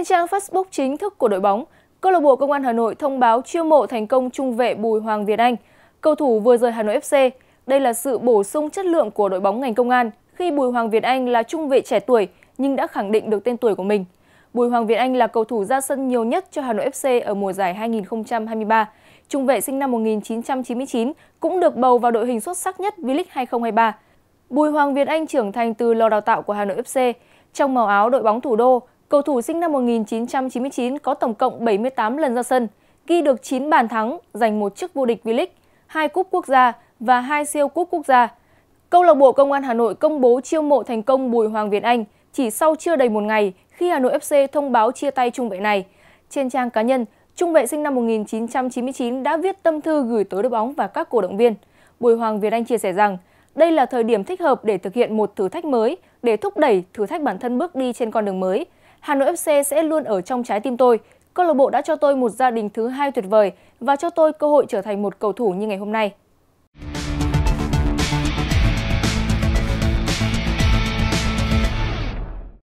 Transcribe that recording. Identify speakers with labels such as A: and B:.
A: Trên trang Facebook chính thức của đội bóng, câu lạc bộ Công an Hà Nội thông báo chiêu mộ thành công trung vệ Bùi Hoàng Việt Anh, cầu thủ vừa rời Hà Nội FC. Đây là sự bổ sung chất lượng của đội bóng ngành công an khi Bùi Hoàng Việt Anh là trung vệ trẻ tuổi nhưng đã khẳng định được tên tuổi của mình. Bùi Hoàng Việt Anh là cầu thủ ra sân nhiều nhất cho Hà Nội FC ở mùa giải 2023. Trung vệ sinh năm 1999 cũng được bầu vào đội hình xuất sắc nhất V-League 2023. Bùi Hoàng Việt Anh trưởng thành từ lò đào tạo của Hà Nội FC. Trong màu áo đội bóng thủ đô, Cầu thủ sinh năm 1999 có tổng cộng 78 lần ra sân, ghi được 9 bàn thắng, giành một chức vô địch V-League, hai cúp quốc gia và hai siêu cúp quốc gia. Câu lạc bộ Công an Hà Nội công bố chiêu mộ thành công Bùi Hoàng Việt Anh chỉ sau chưa đầy một ngày khi Hà Nội FC thông báo chia tay trung vệ này. Trên trang cá nhân, trung vệ sinh năm 1999 đã viết tâm thư gửi tới đội bóng và các cổ động viên. Bùi Hoàng Việt Anh chia sẻ rằng, đây là thời điểm thích hợp để thực hiện một thử thách mới, để thúc đẩy thử thách bản thân bước đi trên con đường mới – Hà Nội FC sẽ luôn ở trong trái tim tôi. Câu lạc bộ đã cho tôi một gia đình thứ hai tuyệt vời và cho tôi cơ hội trở thành một cầu thủ như ngày hôm nay.